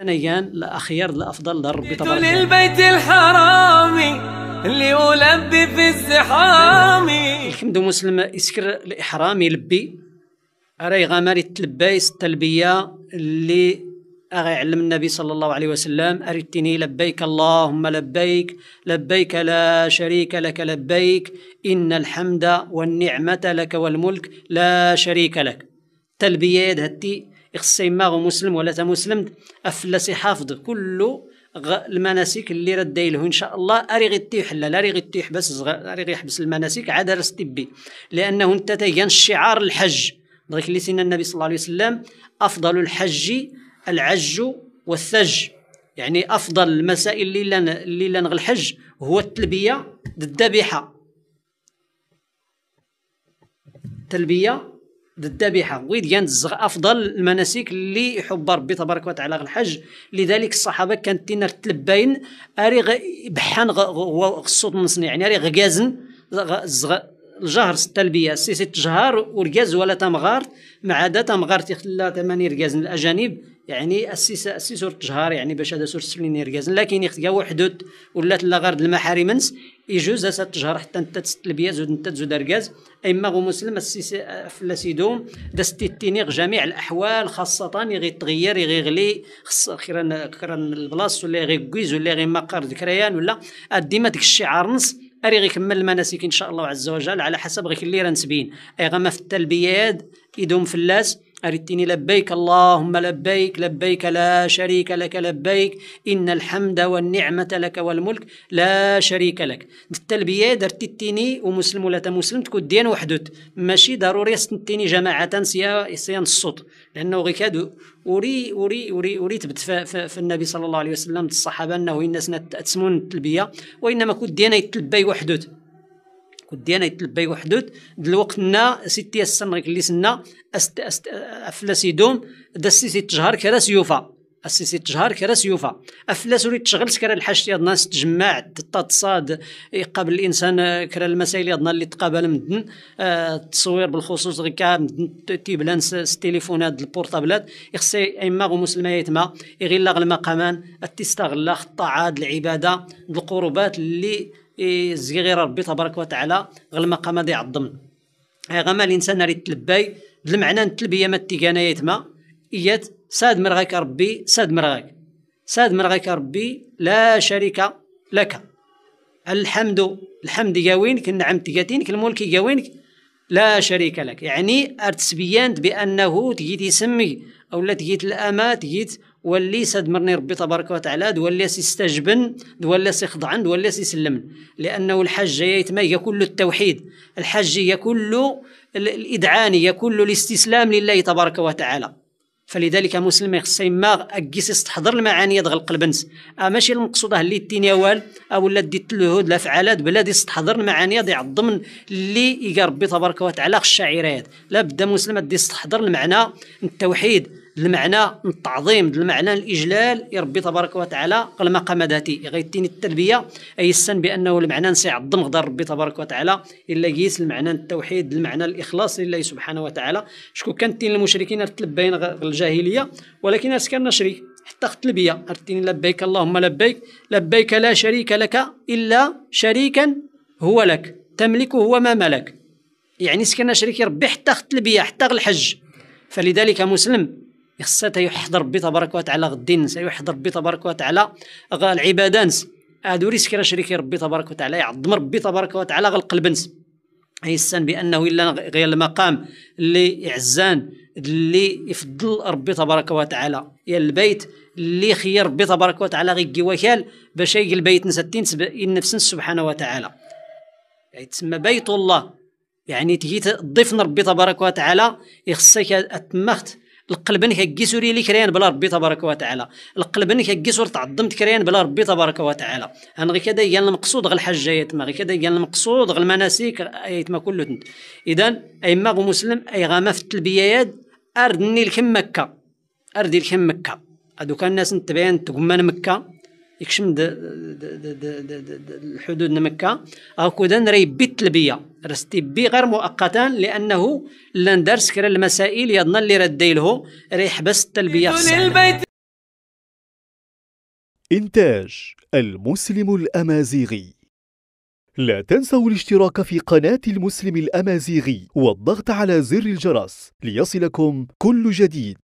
ثنيان لا أخير لا أفضل لربي تبارك للبيت الحرامي اللي ألبي في الزحام الحمد مسلم يسكر الإحرام يلبي أري غماري تلبيس التلبية اللي أغي علم النبي صلى الله عليه وسلم أردتني لبيك اللهم لبيك لبيك لا شريك لك لبيك إن الحمد والنعمة لك والملك لا شريك لك تلبية هدتي يخص يماغ مسلم ولا تمسلم افلاس حافظ كل المناسك اللي راه له ان شاء الله اري تيح لا اري غيتي يحبس صغير اري يحبس المناسك عاد رستبي لانه انت تيان شعار الحج دغيك اللي سينا النبي صلى الله عليه وسلم افضل الحج العج والثج يعني افضل المسائل اللي لن اللي لنغ الحج هو التلبيه الذبيحه تلبيه الذبيحه ويديان الزغ افضل المناسك اللي يحب ربي تبارك وتعالى الحج لذلك الصحابه كانت تينا تلباين اري بحان الصوت نصني يعني اري غازن الزغ الجهر التلبيه ست التجهر ورجاز ولا تمغار ما عدا تمغار تخلى ثمانية رجاز الاجانب يعني اسيس اسيس تجهار يعني باش هذا سور السفلين يركازن لكن يخت يختيا وحدود ولات لا غرد المحارم نس يجوز هذا التجهر حتى انت تست زود انت تزود ركاز اما غو مسلم اسيس فلا سيدوم دستيتينيغ جميع الاحوال خاصه يغي تغير يغي غلي خص خيران خيران البلاص ولا يغي كويز ولا يغي مقر ذكريان ولا ديما ديك الشعار نص اري غيكمل المناسك ان شاء الله عز وجل على حسب غيك اللي رانسبين اي غما في التلبيات يدوم فلاس أردتني لبيك اللهم لبيك لبيك لا شريك لك لبيك إن الحمد والنعمة لك والملك لا شريك لك التلبية درتتني ومسلم ولا مسلم تكون دين وحدوت ماشي ضروري سنتيني جماعة سيا سيان الصوت لأنه غي كادو وري وري وري وري تبت في النبي صلى الله عليه وسلم الصحابة أنه الناس تسمون التلبية وإنما كنت ديان يتلبي وحدوت ودي انا يتلبى وحدود نا ستي السن اللي سنا أست أست افلاس يدوم دا السيسي تجهر كرا سيوفا السيسي تجهر كرا سيوفا افلاس ولي تشغل كرا يا ناس تجمع تتصاد يقابل الانسان آه، كرا المسائل يضنا اللي تقابل مدن آه التصوير بالخصوص غير كا تيبلانس التليفونات آه، البورتابلات يخصي اما مسلمه يتما يغلغ المقامان تستغل الطاعات العباده القربات اللي يزكي غير ربي تبارك وتعالى غلمقه هذا يعظم غما الانسان راه يتلباي المعنى التلبيه ما تيكانا يتما ايات ساد مرغاك ربي ساد مرغاك ساد مرغاك ربي لا شريك لك الحمد الحمد ياوينك النعم تيكاتينك الملك ياوينك لا شريك لك يعني ارتسبيانت بانه تجي تسمي او لا تجي الامات تجي واللي سدمرني ربي تبارك وتعالى دولي سيستجبن دولي سيخضعن دولي سيسلمن لانه الحج هي هي كل التوحيد الحج هي كل الادعان هي كل الاستسلام لله تبارك وتعالى فلذلك مسلم خصه يما اكيس يستحضر المعاني ديال القلب نس آه، ماشي المقصود اللي تينيوال او آه، لا ديت العهود الافعالات بلاد يستحضر المعاني ديال الضمن اللي يقى ربي تبارك وتعالى الشاعرات لا بدا مسلم يستحضر المعنى التوحيد المعنى التعظيم المعنى الاجلال يربي تبارك وتعالى المقام ما قام ذاتي غيتيني التلبيه اي السن بانه المعنى نسيعظم غدار ربي تبارك وتعالى الا جيس المعنى التوحيد المعنى الاخلاص لله سبحانه وتعالى شكون كانت المشركين تلبين الجاهليه ولكن اش كان شريك حتى التلبيه ارتيني لبيك اللهم لبيك لبيك لا شريك لك الا شريكا هو لك تملك هو ما ملك يعني سكن شريك ربي حتى التلبيه حتى الحج فلذلك مسلم خصها تيحضر ربي تبارك وتعالى غدين سيحضر يحضر ربي تبارك وتعالى غا العبادانس هادو ريسك راه شريك ربي تبارك وتعالى يعظم ربي تبارك وتعالى غالقلب نس يسان بانه الا غير المقام اللي يعزان اللي يفضل ربي تبارك وتعالى يا البيت اللي خير ربي تبارك وتعالى غيكي وكال باش يجي البيت نساتين نفس سبحانه وتعالى يعني تسمى بيت الله يعني تجي تضيف ربي تبارك وتعالى يخصك تمخت القلب انك كيسوري لي كريان بلا ربي تبارك وتعالى القلب انك كيسور تعظمت كريان بلا ربي تبارك وتعالى انا غير كذا يعني المقصود غير الحجه تما غير كذا يعني المقصود غير المناسك كله تنت اذا ايما مسلم اي غاما في التلبيات اردني لكم مكه اردي لكم مكه هذوك الناس نتبين تقمان مكه يكشم د دا الحدود مكة أكودان راي بيت لبيا رستي بي غير مؤقتا لأنه لن درس كرا المسائل يضنا اللي رديله راي حبس التلبية البيت إنتاج المسلم الأمازيغي لا تنسوا الاشتراك في قناة المسلم الأمازيغي والضغط على زر الجرس ليصلكم كل جديد